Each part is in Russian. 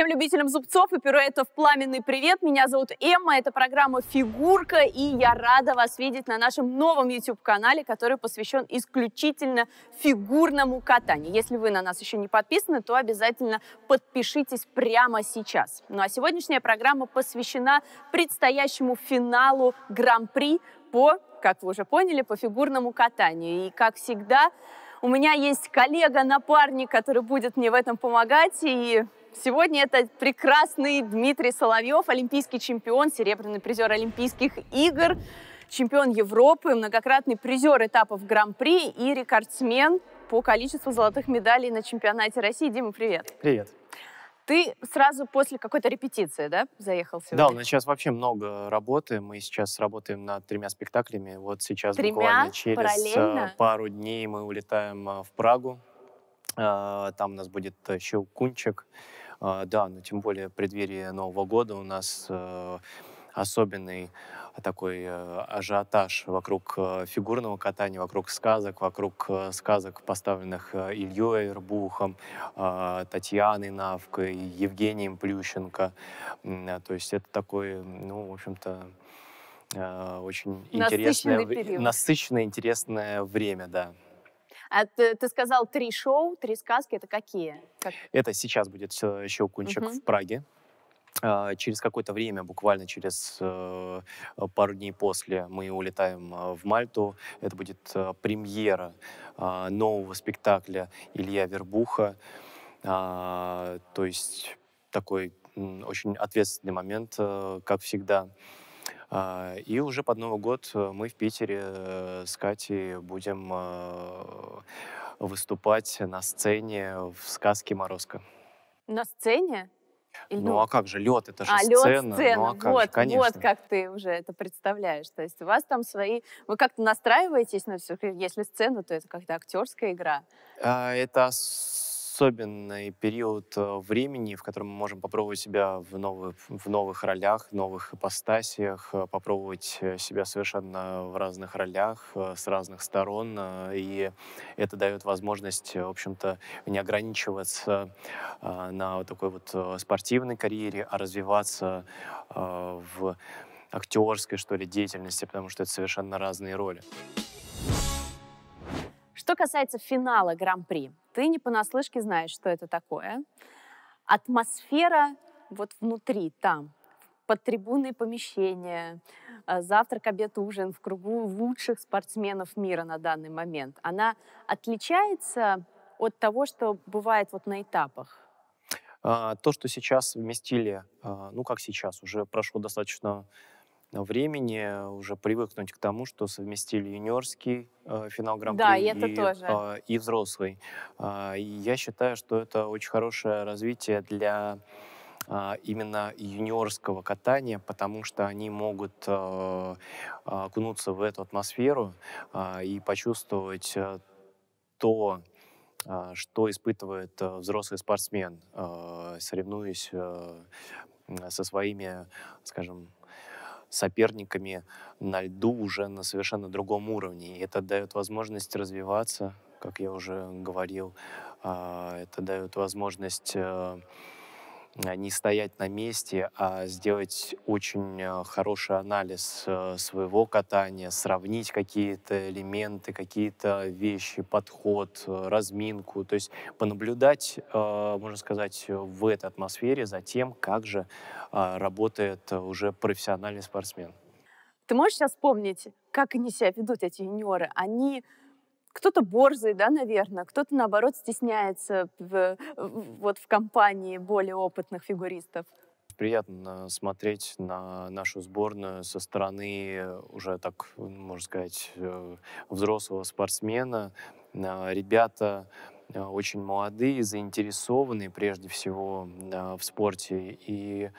Всем любителям зубцов и пируэтов пламенный привет. Меня зовут Эмма, это программа «Фигурка», и я рада вас видеть на нашем новом YouTube-канале, который посвящен исключительно фигурному катанию. Если вы на нас еще не подписаны, то обязательно подпишитесь прямо сейчас. Ну а сегодняшняя программа посвящена предстоящему финалу Гран-при по, как вы уже поняли, по фигурному катанию. И, как всегда, у меня есть коллега-напарник, который будет мне в этом помогать, и Сегодня это прекрасный Дмитрий Соловьев, олимпийский чемпион, серебряный призер Олимпийских игр, чемпион Европы, многократный призер этапов Гран-при и рекордсмен по количеству золотых медалей на чемпионате России. Дима, привет. Привет. Ты сразу после какой-то репетиции, да, заехал сегодня? Да, у нас сейчас вообще много работы. Мы сейчас работаем над тремя спектаклями. Вот сейчас тремя буквально через параллельно? Э, пару дней мы улетаем э, в Прагу. Э, там у нас будет Щелкунчик. Кунчик а, да, но тем более в преддверии Нового года у нас э, особенный такой э, ажиотаж вокруг э, фигурного катания, вокруг сказок, вокруг сказок, поставленных Ильей Ирбухом, а, Татьяной Навкой, Евгением Плющенко. То есть это такой, ну, в общем-то, очень насыщенный интересное, насыщенное, интересное время, да. А ты, ты сказал три шоу, три сказки. Это какие? Как? Это сейчас будет еще кунчик угу. в Праге. А, через какое-то время, буквально через э, пару дней после, мы улетаем а, в Мальту. Это будет а, премьера нового спектакля Илья Вербуха. То есть такой очень ответственный момент, э, как всегда. А, и уже под Новый год э, мы в Питере э, с Катей будем э, выступать на сцене в сказке «Морозко». На сцене? Или, ну, ну а как же, лед это же а, сцена. Лед, сцена. Ну, а как вот, же, конечно. вот как ты уже это представляешь. То есть у вас там свои. Вы как-то настраиваетесь на все. Если сцена, то это как-то актерская игра. А, это особенный период э, времени, в котором мы можем попробовать себя в новых, в новых ролях, новых ипостасиях, э, попробовать э, себя совершенно в разных ролях, с разных сторон. И это дает возможность, в общем-то, не ограничиваться на такой вот спортивной карьере, а развиваться в актерской, что ли, деятельности, потому что это совершенно разные роли. Что касается финала Гран-при, ты не понаслышке знаешь, что это такое. Атмосфера вот внутри, там, под трибунные помещения, э, завтрак, обед, ужин в кругу лучших спортсменов мира на данный момент, она отличается от того, что бывает вот на этапах? А, то, что сейчас вместили, а, ну как сейчас, уже прошло достаточно времени уже привыкнуть к тому, что совместили юниорский э, финал Гран-при да, и, и, тоже. Э, и взрослый. Э, и я считаю, что это очень хорошее развитие для а, именно юниорского катания, потому что они могут э, окунуться в эту атмосферу э, и почувствовать э, то, э, что испытывает э, взрослый спортсмен, э, соревнуясь со своими, скажем, соперниками на льду уже на совершенно другом уровне. И это дает возможность развиваться, как я уже говорил. А, это дает возможность э, а, не стоять на месте, а сделать очень а, хороший анализ э, своего катания, сравнить какие-то элементы, какие-то вещи, подход, э, разминку. То есть понаблюдать, э, можно сказать, в этой атмосфере за тем, как же а, работает уже профессиональный спортсмен. Ты можешь сейчас вспомнить, как они себя ведут, эти юниоры? Они кто-то борзый, да, наверное, кто-то, наоборот, стесняется в, вот в компании более опытных фигуристов. Приятно смотреть на нашу сборную со стороны уже так, можно сказать, э, взрослого спортсмена. Э, ребята э, очень молодые, заинтересованные прежде всего в спорте, и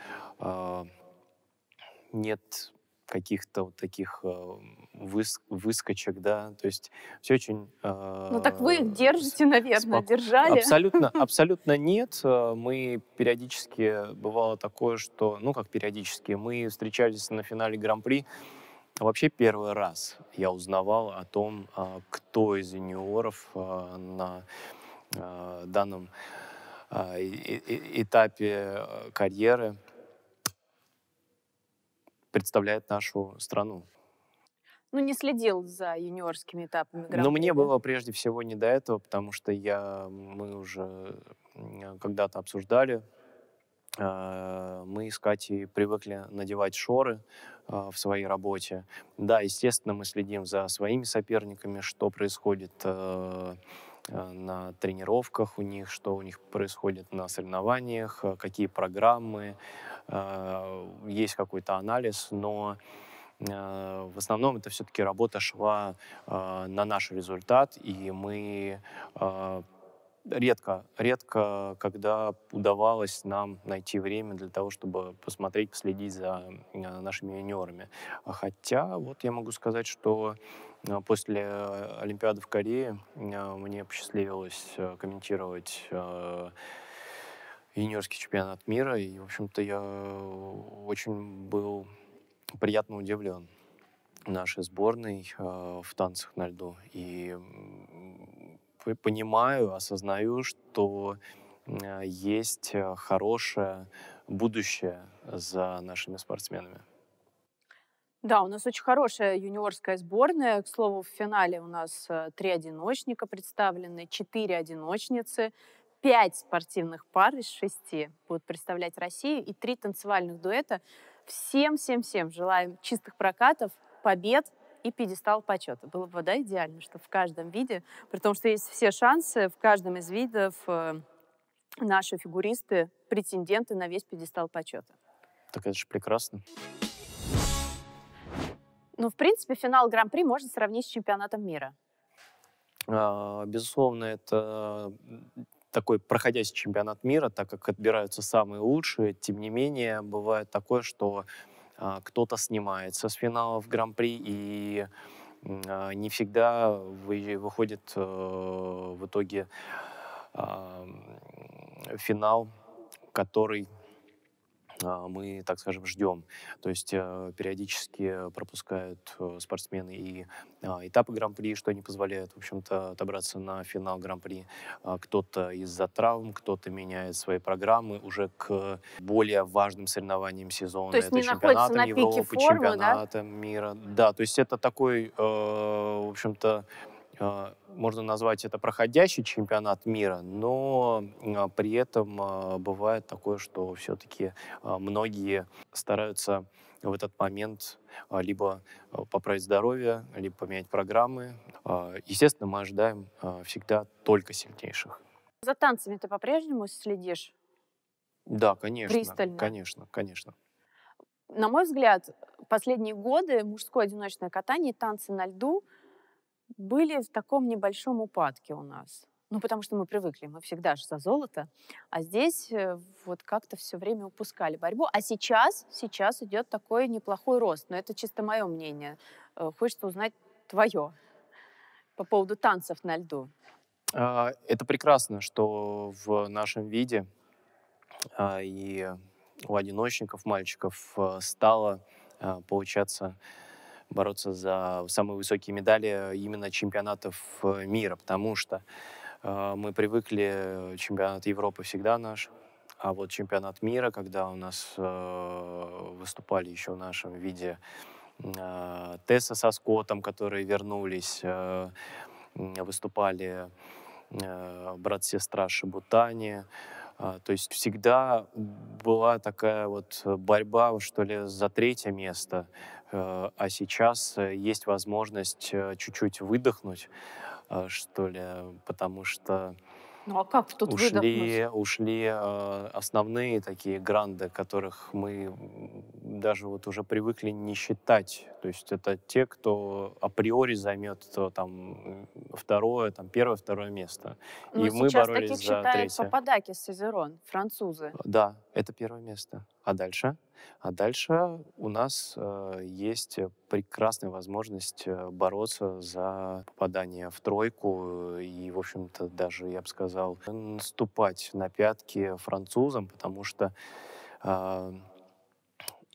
нет каких-то вот таких а, выс выскочек, да, то есть все очень... Э, ну так вы их а, держите, наверное, спок... держали. Абсолютно, абсолютно нет. А, мы периодически, бывало такое, что, ну как периодически, мы встречались на финале Гран-при, Вообще первый раз я узнавал о том, кто из юниоров на данном этапе карьеры представляет нашу страну. Ну, не следил за юниорскими этапами гран Но мне было прежде всего не до этого, потому что я, мы уже когда-то обсуждали, а, мы искать и привыкли надевать шоры а, в своей работе. Да, естественно, мы следим за своими соперниками, что происходит а, Э, на тренировках у них, что у них происходит на соревнованиях, э, какие программы, э, есть какой-то анализ, но в основном это все-таки работа шла на наш результат, и мы редко, редко, когда удавалось нам найти время для того, чтобы посмотреть, последить за э, нашими юниорами. Хотя вот я могу сказать, что э, после э, Олимпиады в Корее мне посчастливилось комментировать юниорский чемпионат мира, и, в общем-то, я очень был приятно удивлен нашей сборной в танцах на льду. И понимаю, осознаю, что э, есть э, хорошее будущее за нашими спортсменами. Да, у нас очень хорошая юниорская сборная. К слову, в финале у нас э, три одиночника представлены, четыре одиночницы, пять спортивных пар из шести будут представлять Россию и три танцевальных дуэта. Всем-всем-всем желаем чистых прокатов, побед и пьедестал почета. Было бы, да, идеально, что в каждом виде, при том, что есть все шансы, в каждом из видов э, наши фигуристы претенденты на весь пьедестал почета. Так это же прекрасно. Ну, в принципе, финал Гран-при можно сравнить с чемпионатом мира. А, безусловно, это такой проходящий чемпионат мира, так как отбираются самые лучшие. Тем не менее, бывает такое, что а, кто-то снимается с финала в Гран-при, и а, не всегда выходит э, в итоге финал, который а, мы, так скажем, ждем. То есть э, периодически пропускают э, спортсмены и а, этапы гран-при, что не позволяет, в общем-то, отобраться на финал гран-при. А, кто-то из-за травм, кто-то меняет свои программы уже к более важным соревнованиям сезона. То есть это не чемпионатом на пике Европы, формы, чемпионатом да? мира. Да, то есть это такой, э, в общем-то, а, можно назвать это проходящий чемпионат мира, но а, при этом а, бывает такое, что все-таки многие стараются в этот момент либо поправить здоровье, либо поменять программы. Естественно, мы ожидаем всегда только сильнейших. За танцами ты по-прежнему следишь? Да, конечно. Пристально? Конечно, конечно. На мой взгляд, последние годы мужское одиночное катание и танцы на льду были в таком небольшом упадке у нас. Ну, потому что мы привыкли, мы всегда же за золото. А здесь э, вот как-то все время упускали борьбу. А сейчас, сейчас идет такой неплохой рост. Но это чисто мое мнение. Э, хочется узнать твое по поводу танцев на льду. А, это прекрасно, что в нашем виде а, и у одиночников, мальчиков э, стало получаться бороться за самые высокие медали именно чемпионатов э, мира, потому что э, мы привыкли, э, чемпионат Европы всегда наш, а вот чемпионат мира, когда у нас выступали еще в нашем виде Тесса со Скоттом, которые вернулись, выступали брат-сестра Шибутани. А, то есть всегда была такая вот борьба, что ли, за третье место. Э, а сейчас э, есть возможность э, чуть-чуть выдохнуть, что ли, потому что ну а как тут ушли, выдохнуть? Ушли основные такие гранды, которых мы даже вот уже привыкли не считать. То есть это те, кто априори займет то, там второе, там, первое, второе место. Но ну, и мы боролись таких за считают третье. Пападаки, Сезерон, французы. Да, это первое место. А дальше? А дальше у нас э, есть прекрасная возможность э, бороться за попадание в тройку и, в общем-то, даже, я бы сказал, наступать на пятки французам, потому что э,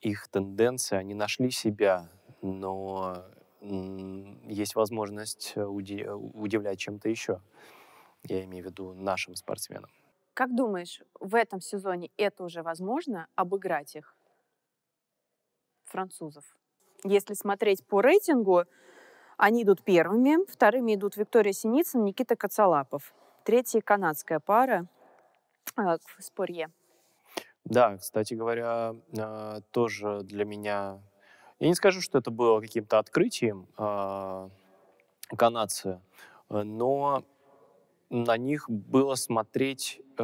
их тенденции, они нашли себя, но есть возможность э, э, удивлять чем-то еще. Я имею в виду нашим спортсменам. Как думаешь, в этом сезоне это уже возможно обыграть их, французов? Если смотреть по рейтингу, они идут первыми, вторыми идут Виктория Синицын, Никита Коцалапов. Третья канадская пара э, Спорье. Да, кстати говоря, э, тоже для меня я не скажу, что это было каким-то открытием а, э, канадцы, но на них было смотреть, э,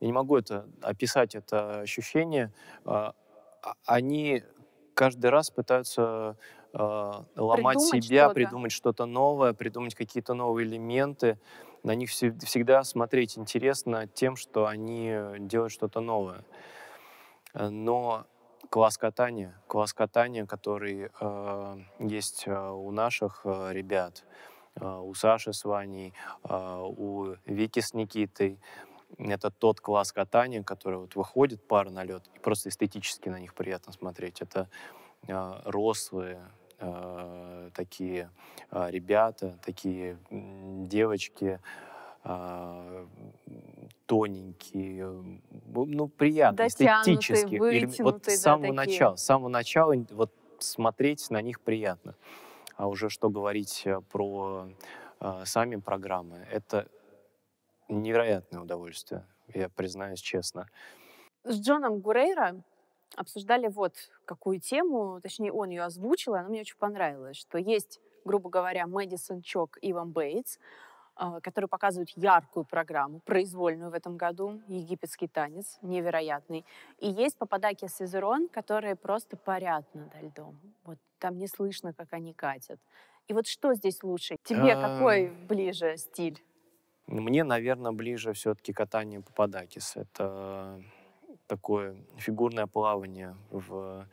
я не могу это описать, это ощущение, э, они каждый раз пытаются э, ломать придумать себя, что-то. придумать что-то новое, придумать какие-то новые элементы. На них всегда смотреть интересно тем, что они делают что-то новое. Э, но класс катания, класс катания, который э, есть э, у наших э, ребят, э, у Саши с Ваней, у Вики с Никитой. Это тот класс катания, который вот выходит пара на лед, и просто эстетически на них приятно смотреть. Это э, рослые, такие ребята, такие девочки, а, тоненькие, ну, приятные, Дотянутые, эстетические. Или, вот с самого да, начала, с самого начала вот смотреть на них приятно. А уже что говорить э, про э, сами программы, это невероятное удовольствие, я признаюсь честно. С Джоном Гурейро обсуждали вот какую тему, точнее, он ее озвучил, и она мне очень понравилась, что есть, грубо говоря, Мэдисон Чок, Иван Бейтс, а, которые показывают яркую программу, произвольную в этом году, египетский танец, невероятный. И есть попадаки Сезерон, которые просто парят над льдом. Вот там не слышно, как они катят. И вот что здесь лучше? Тебе какой эм. ближе стиль? Мне, наверное, ближе все-таки катание попадакис. Это такое фигурное плавание в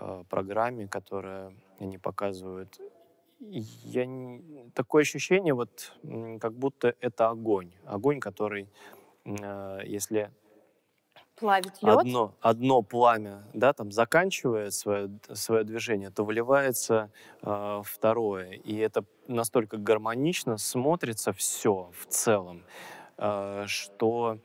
э, программе, которое они показывают я не... такое ощущение, вот как будто это огонь. Огонь, который, э, если Плавит лед. Одно, одно пламя, да, там заканчивает свое, свое движение, то выливается э, второе. И это настолько гармонично смотрится все в целом, э, что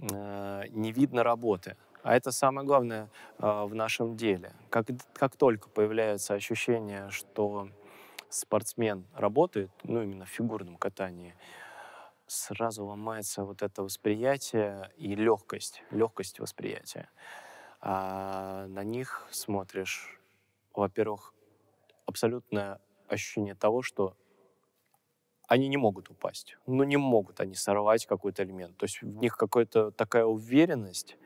э, не видно работы. А это самое главное э, в нашем деле. Как, как только появляется ощущение, что спортсмен работает, ну, именно в фигурном катании, сразу ломается вот это восприятие и легкость, легкость восприятия. А на них смотришь, во-первых, абсолютное ощущение того, что они не могут упасть. Ну, не могут они сорвать какой-то элемент. То есть в них какая-то такая уверенность,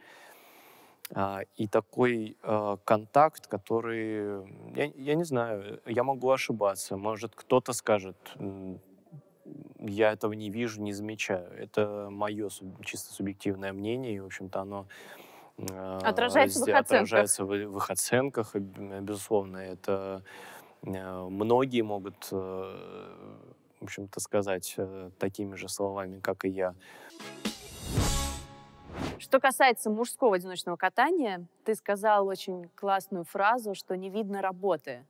а, и такой а, контакт, который, я, я не знаю, я могу ошибаться, может кто-то скажет, я этого не вижу, не замечаю. Это мое чисто субъективное мнение, и, в общем-то, оно а, отражается, в их, отражается в, в их оценках, безусловно. Это многие могут, э, в общем-то, сказать э, такими же словами, как и я. Что касается мужского одиночного катания, ты сказал очень классную фразу, что не видно работы.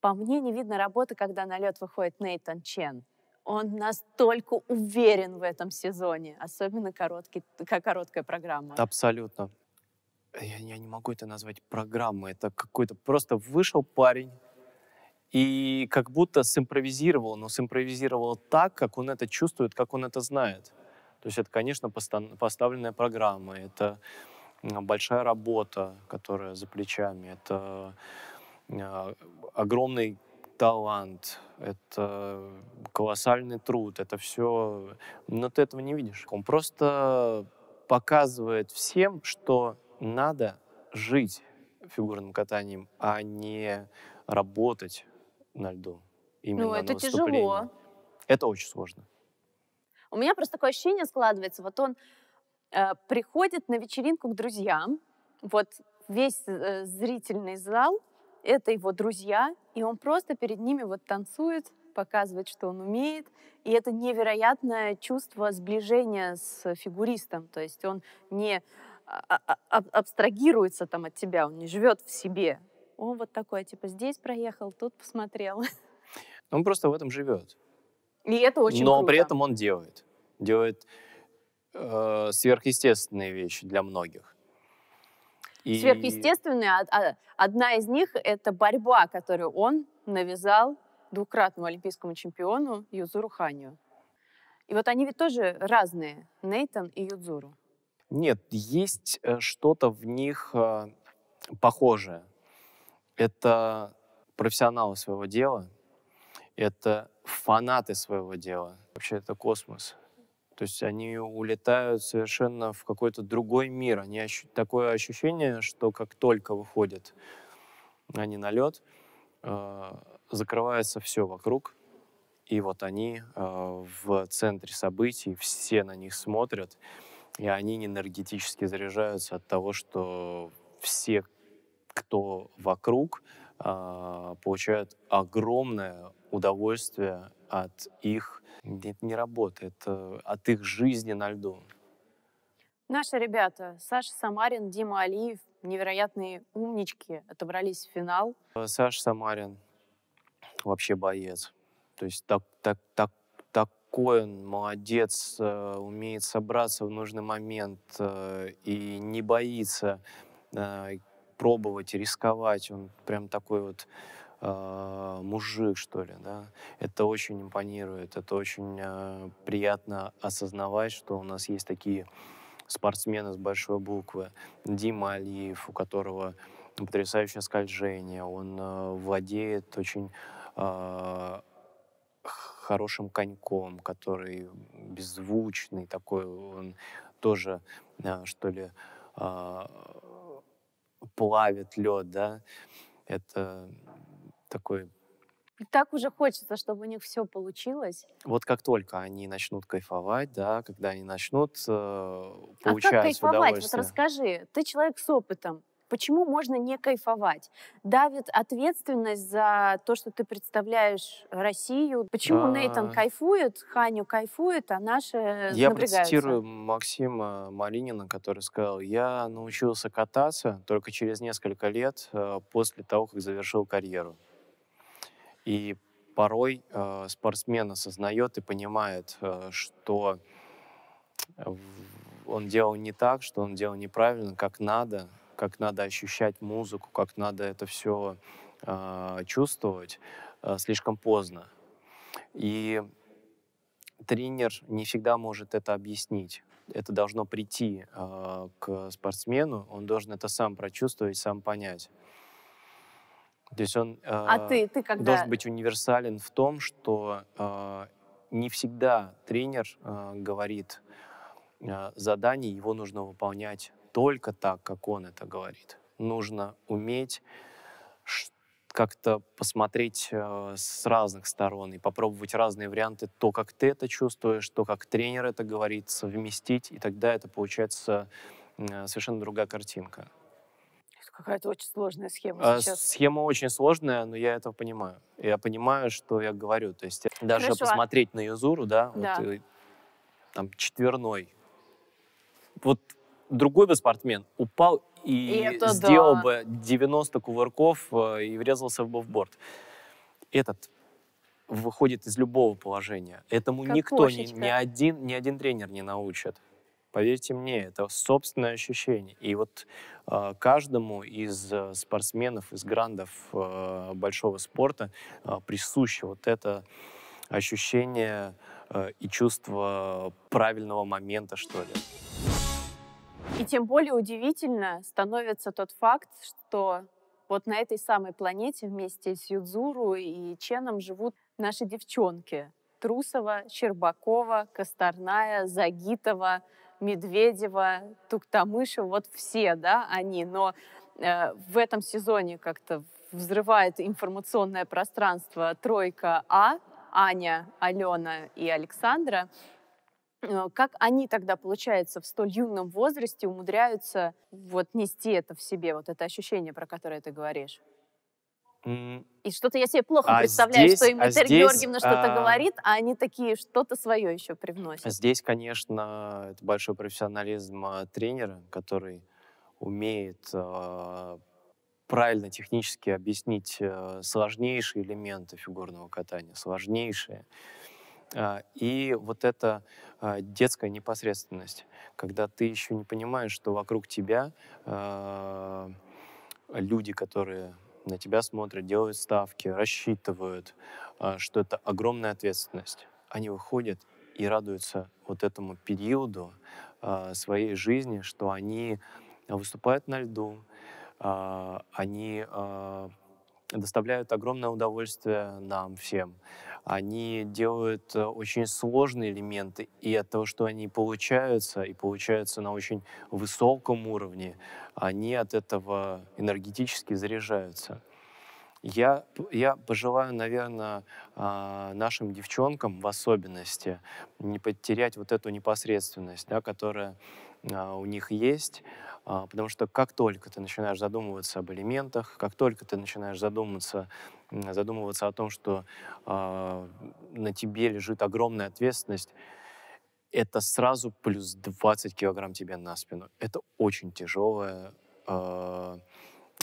По мне, не видно работы, когда на лед выходит Нейтан Чен. Он настолько уверен в этом сезоне, особенно короткий, как короткая программа. Абсолютно. Я, я не могу это назвать программой. Это какой-то просто вышел парень и как будто симпровизировал, но симпровизировал так, как он это чувствует, как он это знает. То есть это, конечно, поставленная программа, это большая работа, которая за плечами, это а, огромный талант, это колоссальный труд, это все, но ты этого не видишь. Он просто показывает всем, что надо жить фигурным катанием, а не работать на льду. Именно ну, это тяжело. Это очень сложно. У меня просто такое ощущение складывается, вот он э, приходит на вечеринку к друзьям, вот весь э, зрительный зал, это его друзья, и он просто перед ними вот танцует, показывает, что он умеет. И это невероятное чувство сближения с фигуристом. То есть он не а, а, а, абстрагируется там от тебя, он не живет в себе. Он вот такой, типа, здесь проехал, тут посмотрел. Он просто в этом живет. И это очень Но круто. при этом он делает. Делает э, сверхъестественные вещи для многих. И... Сверхъестественные. А, а, одна из них — это борьба, которую он навязал двукратному олимпийскому чемпиону Юзуру Ханию. И вот они ведь тоже разные, Нейтан и Юдзуру. Нет, есть э, что-то в них э, похожее. Это профессионалы своего дела, это фанаты своего дела. Вообще это космос. То есть они улетают совершенно в какой-то другой мир. Они ощу- такое ощущение, что как только выходят они на лед, э- закрывается все вокруг, и вот они э- в центре событий, все на них смотрят, и они энергетически заряжаются от того, что все, кто вокруг, э- получают огромное удовольствие от их, это не работает, э, от их жизни на льду. Наши ребята, Саша Самарин, Дима Алиев, невероятные умнички, отобрались в финал. Э, Саша Самарин вообще боец. То есть так, так, так, такой он молодец, э, умеет собраться в нужный момент и не боится пробовать, рисковать. Он прям такой вот а, мужик, что ли, да. Это очень импонирует, это очень э, приятно осознавать, что у нас есть такие спортсмены с большой буквы. Дима Алиев, у которого потрясающее скольжение, он э, владеет очень э, хорошим коньком, который беззвучный такой, он тоже, э, что ли, э, плавит лед, да, это такой... И так уже хочется, чтобы у них все получилось. Вот как только они начнут кайфовать, да, когда они начнут э, получать А как кайфовать? Вот расскажи, ты человек с опытом. Почему можно не кайфовать? Давит ответственность за то, что ты представляешь Россию. Почему а... Нейтан кайфует, Ханю кайфует, а наши Я процитирую Максима Малинина, который сказал, я научился кататься только через несколько лет э, после того, как завершил карьеру. И порой э, спортсмен осознает и понимает, э, что он делал не так, что он делал неправильно, как надо, как надо ощущать музыку, как надо это все э, а, чувствовать э, слишком поздно. И тренер не всегда может это объяснить. Это должно прийти э, к спортсмену, он должен это сам прочувствовать, сам понять. То есть он э, а ты, ты когда... должен быть универсален в том, что э, не всегда тренер э, говорит э, задание, его нужно выполнять только так, как он это говорит. Нужно уметь как-то посмотреть э, с разных сторон и попробовать разные варианты, то, как ты это чувствуешь, то, как тренер это говорит, совместить, и тогда это получается э, совершенно другая картинка какая-то очень сложная схема а, сейчас. Схема очень сложная, но я этого понимаю. Я понимаю, что я говорю. То есть э, даже Хорошо. А посмотреть на Юзуру, да, да. Вот, э, там четверной. Вот другой бы спортсмен упал и, и это сделал да. бы 90 кувырков э, и врезался бы в борт. Этот выходит из любого положения. Этому как никто, ни, ни, один, ни один тренер не научит. Поверьте мне, это собственное ощущение. И вот э, каждому из э, спортсменов, из грандов э, большого спорта э, присуще вот это ощущение э, и чувство правильного момента, что ли. И тем более удивительно становится тот факт, что вот на этой самой планете вместе с Юдзуру и Ченом живут наши девчонки. Трусова, Щербакова, Косторная, Загитова, Медведева, Туктамышева, вот все, да, они, но э, в этом сезоне как-то взрывает информационное пространство тройка А, Аня, Алена и Александра. Э, как они тогда, получается, в столь юном возрасте умудряются вот нести это в себе, вот это ощущение, про которое ты говоришь? И что-то я себе плохо а представляю, здесь, что им а Этери здесь, Георгиевна что-то а... говорит, а они такие что-то свое еще привносят. Здесь, конечно, это большой профессионализм а, тренера, который умеет э, правильно технически объяснить э, сложнейшие элементы фигурного катания, сложнейшие. А, и вот эта детская непосредственность, когда ты еще не понимаешь, что вокруг тебя э, люди, которые на тебя смотрят, делают ставки, рассчитывают, а, что это огромная ответственность. Они выходят и радуются вот этому периоду а, своей жизни, что они выступают на льду, а, они доставляют огромное удовольствие нам всем. Они делают э, очень сложные элементы, и от того, что они получаются, и получаются на очень высоком уровне, они от этого энергетически заряжаются. Я, я пожелаю, наверное, а, нашим девчонкам в особенности не потерять вот эту непосредственность, да, которая а, у них есть, а, потому что как только ты начинаешь задумываться об элементах, как только ты начинаешь задумываться, задумываться о том, что а, на тебе лежит огромная ответственность, это сразу плюс 20 килограмм тебе на спину. Это очень тяжелое, э,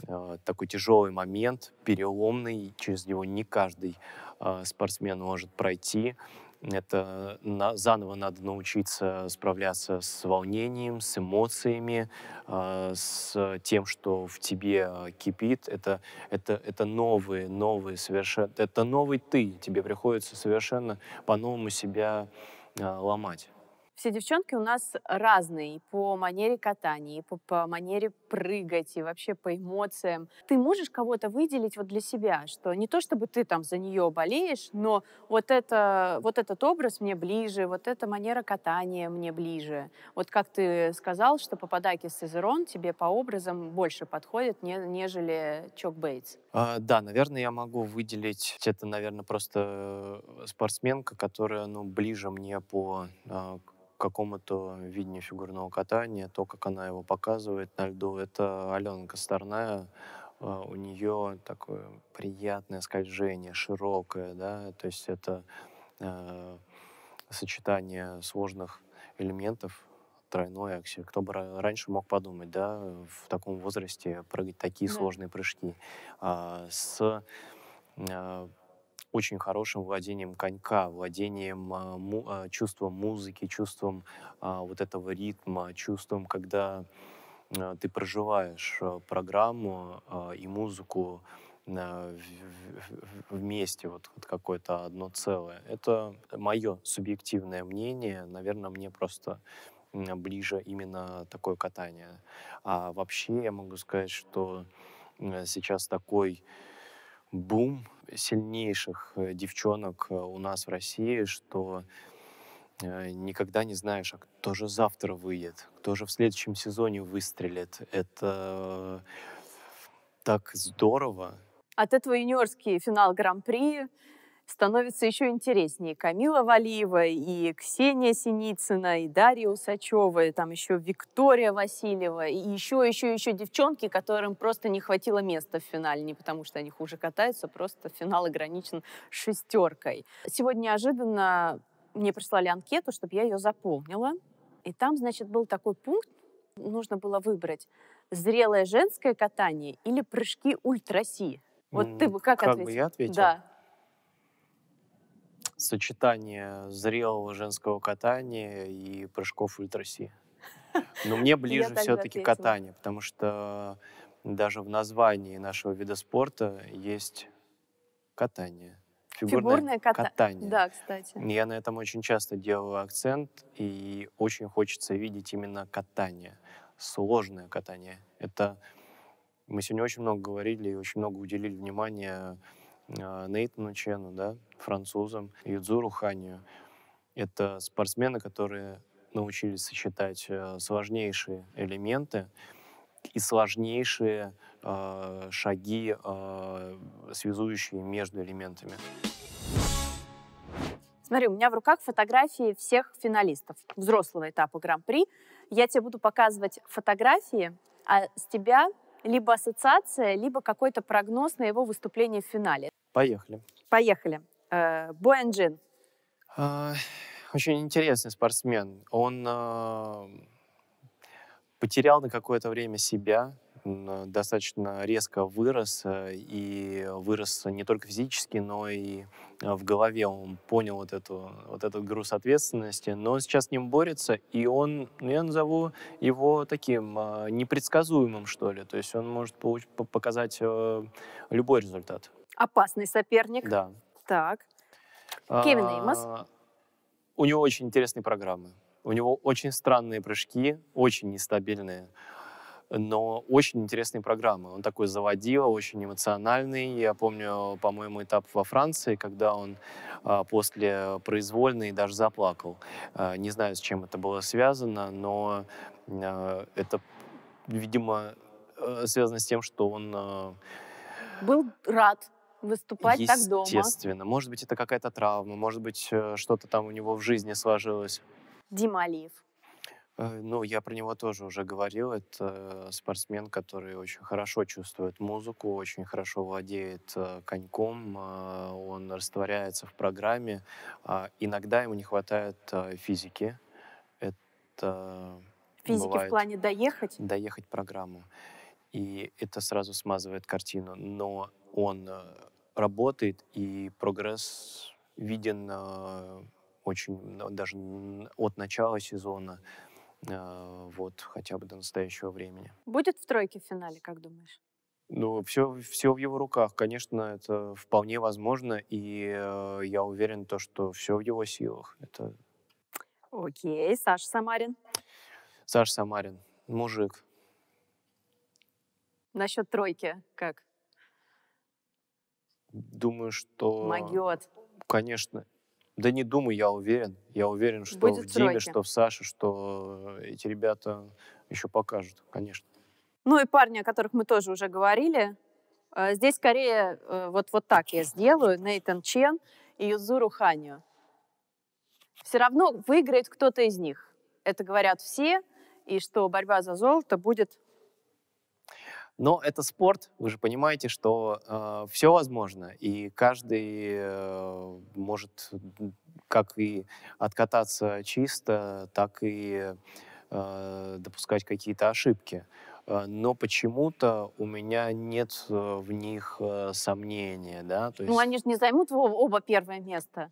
э, такой тяжелый момент, переломный, через него не каждый э, спортсмен может пройти. Это на, заново надо научиться справляться с волнением, с эмоциями, э, с тем, что в тебе а, кипит. Это, это, это новые, новые совершенно... Это новый ты. Тебе приходится совершенно по-новому себя э, ломать. Все девчонки у нас разные по манере катания, по, по манере прыгать и вообще по эмоциям. Ты можешь кого-то выделить вот для себя, что не то чтобы ты там за нее болеешь, но вот, это, вот этот образ мне ближе, вот эта манера катания мне ближе. Вот как ты сказал, что Пападакис Сезерон тебе по образам больше подходит, не, нежели Чок Бейтс. А, да, наверное, я могу выделить, это, наверное, просто э, спортсменка, которая ну, ближе мне по а, какому-то видению фигурного катания, то, как она его показывает на льду. Это Алена Косторная, э, у нее такое приятное скольжение, широкое, да, то есть это э, сочетание сложных элементов, тройной аксель. Кто бы раньше мог подумать, да, в таком возрасте прыгать такие да. сложные прыжки. А, с э, очень хорошим владением конька, владением э, му, э, чувством музыки, чувством э, вот этого ритма, чувством, когда э, ты проживаешь э, программу э, и музыку э, в, в, вместе, вот, вот какое-то одно целое. Это мое субъективное мнение. Наверное, мне просто ближе именно такое катание. А вообще я могу сказать, что сейчас такой бум сильнейших э, девчонок э, у нас в России, что э, никогда не знаешь, а кто же завтра выйдет, кто же в следующем сезоне выстрелит. Это так здорово. А ты твой юниорский финал Гран-при, становится еще интереснее. Камила Валиева, и Ксения Синицына, и Дарья Усачева, и там еще Виктория Васильева, и еще, еще, еще девчонки, которым просто не хватило места в финале, не потому что они хуже катаются, просто финал ограничен шестеркой. Сегодня неожиданно мне прислали анкету, чтобы я ее заполнила. И там, значит, был такой пункт, нужно было выбрать зрелое женское катание или прыжки ультраси. Вот ты бы как, как ответил? Как бы я ответил? Да сочетание зрелого женского катания и прыжков ультраси. Но мне ну, ближе все-таки катание, потому что даже в названии нашего вида спорта есть катание. Фигурное, Фигурное ката... катание. Да, кстати. Я на этом очень часто делаю акцент, и очень хочется видеть именно катание, сложное катание. Это мы сегодня очень много говорили и очень много уделили внимания э, Нейтану Чену, да, французам, Юдзуру руханию. Это спортсмены, которые научились сочетать э, сложнейшие элементы и сложнейшие э, шаги, э, связующие между элементами. Смотри, у меня в руках фотографии всех финалистов взрослого этапа Гран-при. Я тебе буду показывать фотографии, а с тебя либо ассоциация, либо какой-то прогноз на его выступление в финале. Поехали. Поехали. Э, Буэнджин. А, очень интересный спортсмен. Он а, потерял на какое-то время себя, достаточно резко вырос, э, и вырос не только физически, но и а, в голове он понял вот, эту, вот этот груз ответственности, но он сейчас с ним борется, и он, ну, я назову его таким непредсказуемым, что ли, то есть он может получ- показать э, любой результат. Опасный соперник. Да. Так. Кевин Эймос. А, у него очень интересные программы. У него очень странные прыжки, очень нестабильные, но очень интересные программы. Он такой заводил, очень эмоциональный. Я помню, по-моему, этап во Франции, когда он а, после произвольной даже заплакал. А, не знаю, с чем это было связано, но а, это, видимо, э, связано с тем, что он... А, Был рад выступать так дома. Естественно. Может быть, это какая-то травма, может быть, э, что-то там у него в жизни сложилось. Дима Алиев. Э, ну, я про него тоже уже говорил. Это спортсмен, который очень хорошо чувствует музыку, очень хорошо владеет э, коньком, он растворяется в программе. А иногда ему не хватает физики. Это Физики бывает... в плане доехать? Доехать программу. И это сразу смазывает картину. Но он работает, и прогресс виден э, очень даже от начала сезона э, вот хотя бы до настоящего времени. Будет в тройке в финале, как думаешь? Ну, все, все в его руках, конечно, это вполне возможно, и э, я уверен, то, что все в его силах. Это... Окей, Саша Самарин. Саша Самарин, мужик. Насчет тройки как? Думаю, что... Могет. Конечно. Да не думаю, я уверен. Я уверен, что Будет в Диме, что в Саше, что э, эти ребята еще покажут, конечно. Ну и парни, о которых мы тоже уже говорили. Э, здесь скорее э, вот, вот так я сделаю. Нейтан Чен и Юзуру Ханю. Все равно выиграет кто-то из них. Это говорят все, и что борьба за золото будет но это спорт, вы же понимаете, что э, все возможно, и каждый э, может как и откататься чисто, так и э, допускать какие-то ошибки. Э, но почему-то у меня нет э, в них э, сомнения, да. То ну, есть... Ну, они же не займут оба первое место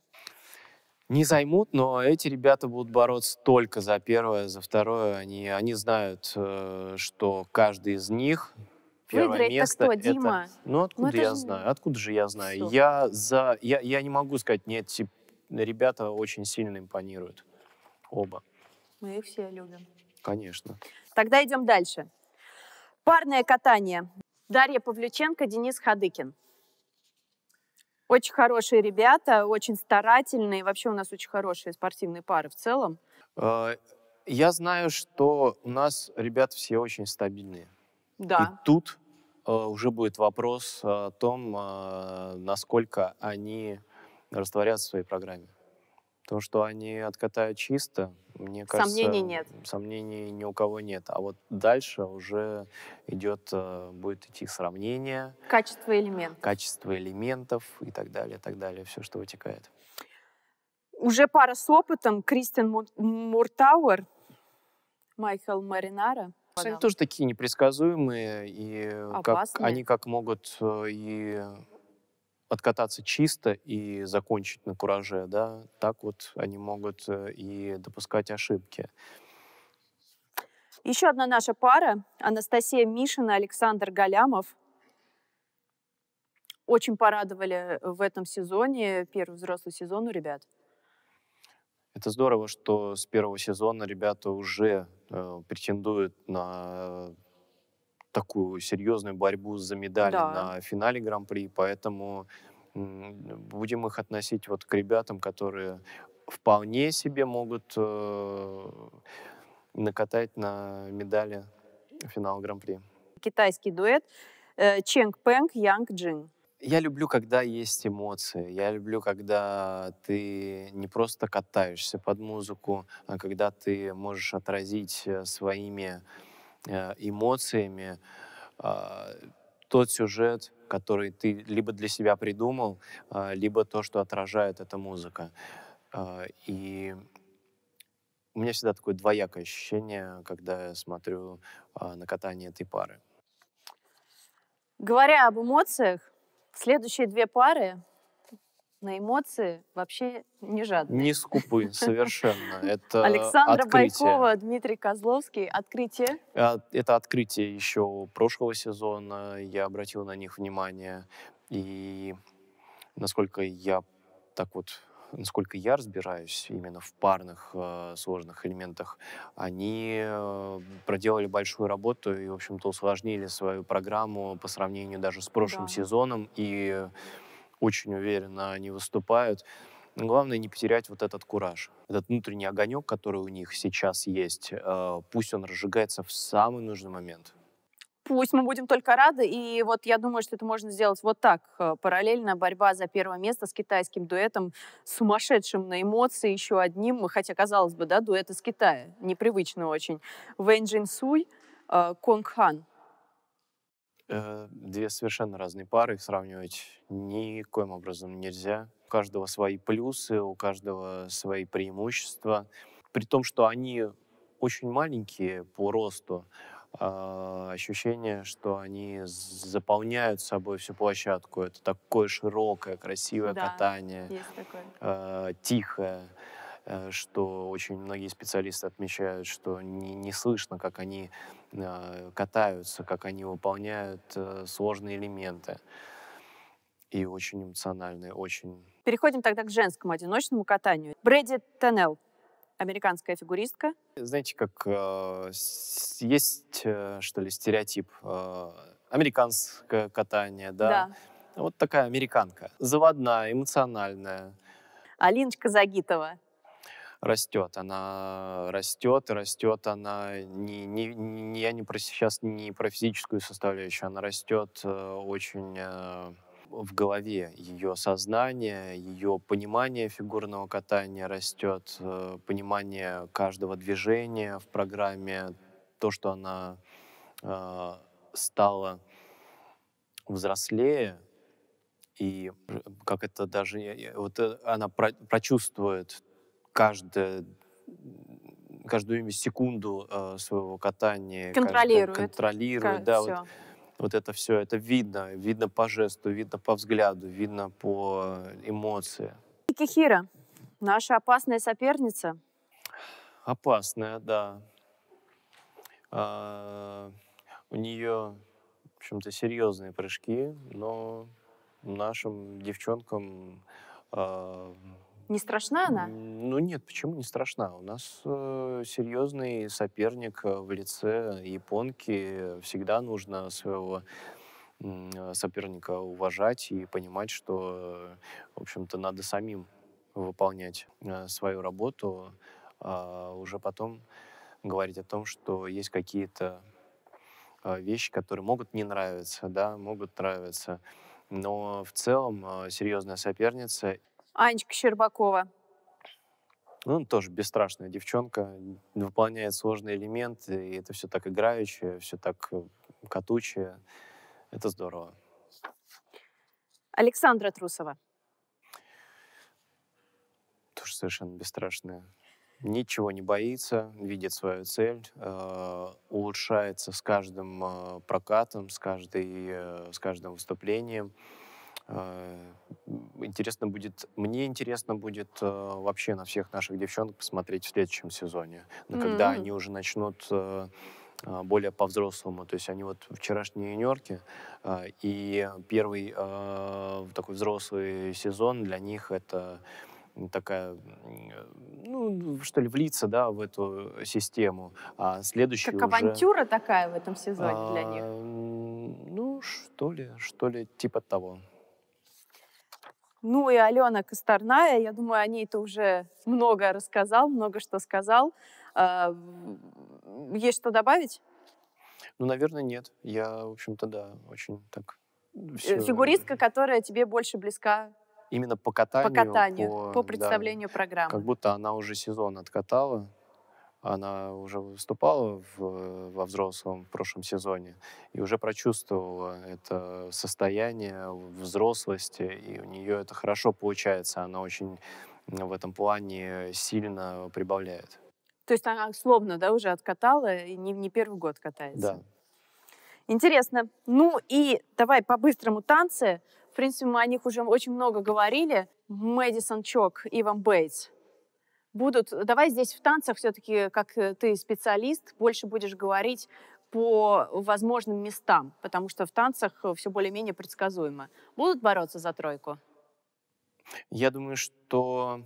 не займут, но эти ребята будут бороться только за первое, за второе. Они, они знают, э, что каждый из них первое Выиграет место. Кто, это... Ну откуда ну, я же... знаю? Откуда же я знаю? Все. Я за, я, я не могу сказать нет. Тип... Ребята очень сильно импонируют, оба. Мы их все любим. Конечно. Тогда идем дальше. Парное катание. Дарья Павлюченко, Денис Хадыкин. Очень хорошие ребята, очень старательные. Вообще у нас очень хорошие спортивные пары в целом. Э, я знаю, что у нас ребята все очень стабильные. Да. И тут э, уже будет вопрос о том, э, насколько они растворятся в своей программе. То, что они откатают чисто, мне кажется... Сомнений нет. Сомнений ни у кого нет. А вот дальше уже идет, э, будет идти сравнение. Качество элементов. Качество элементов и так далее, и так далее. Все, что вытекает. Уже пара с опытом. Кристин Муртауэр, Майкл Маринара. Они тоже такие непредсказуемые, и как, они как могут э, и откататься чисто и закончить на кураже, да, так вот они могут э, и допускать ошибки. Еще одна наша пара, Анастасия Мишина, Александр Галямов, очень порадовали в этом сезоне, первый взрослый сезон у ребят. Это здорово, что с первого сезона ребята уже э, претендуют на такую серьезную борьбу за медали да. на финале Гран-при, поэтому будем их относить вот к ребятам, которые вполне себе могут э, накатать на медали финал Гран-при. Китайский дуэт э, Ченг Пэнг Янг Джин. Я люблю, когда есть эмоции. Я люблю, когда ты не просто катаешься под музыку, а когда ты можешь отразить э, своими э, Э, эмоциями а, тот сюжет, который ты либо для себя придумал, а, либо то, что отражает эта музыка. А, и у меня всегда такое двоякое ощущение, когда я смотрю на катание этой пары. Говоря об эмоциях, следующие две пары на эмоции вообще не жадны. Не скупы совершенно. Это Александра открытие. Байкова, Дмитрий Козловский. Открытие? А, это открытие еще прошлого сезона. Я обратил на них внимание. И насколько я так вот насколько я разбираюсь именно в парных э, сложных элементах, они э, проделали большую работу и, в общем-то, усложнили свою программу по сравнению даже с прошлым да. сезоном и очень уверенно они выступают. главное не потерять вот этот кураж, этот внутренний огонек, который у них сейчас есть. Э, пусть он разжигается в самый нужный момент. Пусть мы будем только рады. И вот я думаю, что это можно сделать вот так. Э, параллельно борьба за первое место с китайским дуэтом, сумасшедшим на эмоции еще одним. Хотя, казалось бы, да, дуэт из Китая. Непривычно очень. Вэнь Джин Суй, э, Конг Хан. Э, две совершенно разные пары, их сравнивать никоим образом нельзя. У каждого свои плюсы, у каждого свои преимущества. При том, что они очень маленькие по росту, а, ощущение, что они заполняют собой всю площадку. Это такое широкое, красивое да, катание, есть такое. А, тихое. Э, что очень многие специалисты отмечают, что не, не слышно, как они э, катаются, как они выполняют э, сложные элементы. И очень эмоциональные, очень. Переходим тогда к женскому одиночному катанию. Брэди Теннелл, американская фигуристка. Знаете, как э, есть, что ли, стереотип э, американское катание, да? да. Вот такая американка. Заводная, эмоциональная. Алиночка Загитова растет. Она растет растет. Она не, не, не, я не про, сейчас не про физическую составляющую. Она растет э, очень э, в голове. Ее сознание, ее понимание фигурного катания растет, э, понимание каждого движения в программе, то, что она э, стала взрослее, и как это даже вот она прочувствует каждое каждую секунду э, своего катания контролирует, каждую, контролирует, как, да, вот, вот это все, это видно, видно по жесту, видно по взгляду, видно по э, эмоции. Кихира, наша опасная соперница. Опасная, да. А, у нее, в общем-то, серьезные прыжки, но нашим девчонкам а, не страшна она? Ну нет, почему не страшна? У нас э, серьезный соперник э, в лице японки. Всегда нужно своего э, соперника уважать и понимать, что, э, в общем-то, надо самим выполнять э, свою работу, а уже потом говорить о том, что есть какие-то э, вещи, которые могут не нравиться, да, могут нравиться. Но в целом серьезная соперница Анечка Щербакова. Ну, тоже бесстрашная девчонка, выполняет сложные элементы, и это все так играющее, все так э, катучее. Это здорово. Александра Трусова. Тоже совершенно бесстрашная. Ничего не боится, видит свою цель, э, улучшается с каждым э, прокатом, с, каждой, э, с каждым выступлением. Э, интересно будет, мне интересно будет э, вообще на всех наших девчонок посмотреть в следующем сезоне. Но mm когда они уже начнут э, более по-взрослому. То есть они вот вчерашние юниорки, и первый такой взрослый сезон для них это такая, ну, что ли, влиться, да, в эту систему. А следующий Как уже... авантюра такая в этом сезоне для них? А, ну, что ли, что ли, типа того. Ну и Алена Косторная, я думаю, о ней ты уже много рассказал, много что сказал. А, есть что добавить? Ну, наверное, нет. Я, в общем-то, да, очень так... Э, Все... Фигуристка, которая тебе больше близка именно по катанию, по, катанию, по, по представлению да, программы. Как будто она уже сезон откатала, она уже выступала в, во взрослом в прошлом сезоне и уже прочувствовала это состояние взрослости, и у нее это хорошо получается, она очень в этом плане сильно прибавляет. То есть она словно, да, уже откатала, и не, не первый год катается. Да. Интересно. Ну и давай по-быстрому танцы. В принципе, мы о них уже очень много говорили. Мэдисон Чок, Иван Бейтс будут... Давай здесь в танцах все-таки, как э, ты специалист, больше будешь говорить по возможным местам, потому что в танцах э, все более-менее предсказуемо. Будут бороться за тройку? Я думаю, что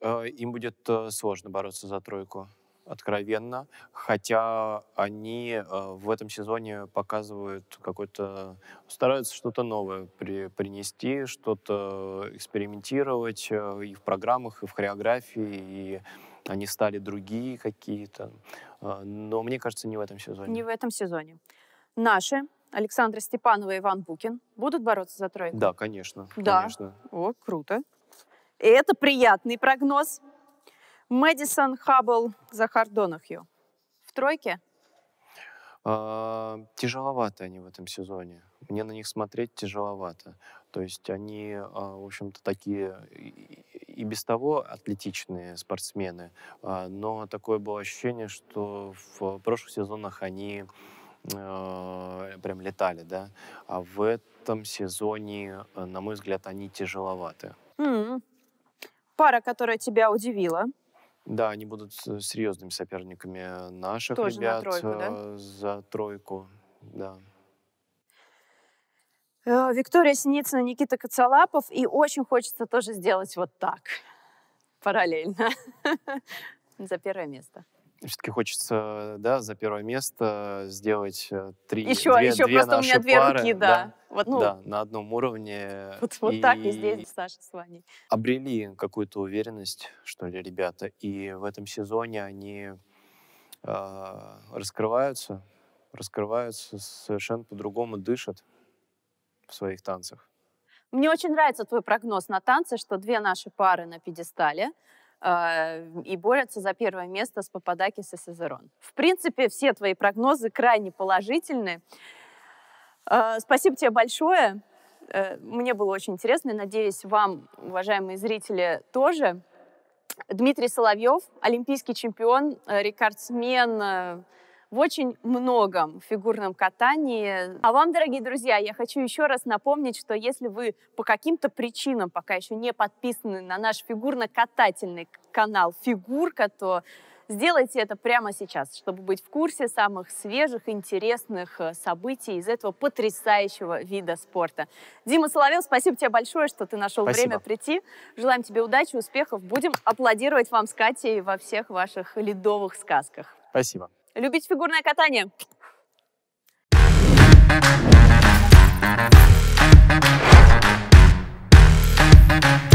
э, им будет э, сложно бороться за тройку откровенно, хотя они э, в этом сезоне показывают какой-то, стараются что-то новое при, принести, что-то экспериментировать э, и в программах, и в хореографии, и они стали другие какие-то. Э, но мне кажется, не в этом сезоне. Не в этом сезоне. Наши Александра Степанова и Иван Букин будут бороться за тройку? Да, конечно. Да. Конечно. О, круто. И это приятный прогноз. Мэдисон, Хаббл, Захар Донахью. В тройке? А, тяжеловато они в этом сезоне. Мне на них смотреть тяжеловато. То есть они, а, в общем-то, такие и без того атлетичные спортсмены, а, но такое было ощущение, что в прошлых сезонах они а, прям летали, да, а в этом сезоне, на мой взгляд, они тяжеловаты. Mm. Пара, которая тебя удивила – да, они будут серьезными соперниками наших Тоже ребят. на тройку, да? Э, за тройку, да. Э, Виктория Синицына, Никита Коцалапов. И очень хочется тоже сделать вот так, параллельно, за первое место все-таки хочется, да, за первое место сделать э, три, еще, две, еще две просто наши у меня две пары, руки, да. да. Вот, ну, да, на одном уровне. Вот, вот и так и здесь, Саша, с Ваней. Обрели какую-то уверенность, что ли, ребята. И в этом сезоне они э, раскрываются, раскрываются совершенно по-другому, дышат в своих танцах. Мне очень нравится твой прогноз на танцы, что две наши пары на пьедестале — а, и борются за первое место с Пападакис и Сезерон. В принципе, все твои прогнозы крайне положительны. А, спасибо тебе большое. Э, мне было очень интересно. Надеюсь, вам, уважаемые зрители, тоже. Дмитрий Соловьев, олимпийский чемпион, э, рекордсмен э, в очень многом фигурном катании. А вам, дорогие друзья, я хочу еще раз напомнить, что если вы по каким-то причинам пока еще не подписаны на наш фигурно-катательный канал «Фигурка», то Сделайте это прямо сейчас, чтобы быть в курсе самых свежих, интересных э, событий из этого потрясающего вида спорта. Дима Соловьев, спасибо тебе большое, что ты нашел спасибо. время прийти. Желаем тебе удачи, успехов. Будем аплодировать вам с Катей во всех ваших ледовых сказках. Спасибо. Любить фигурное катание? Thank you.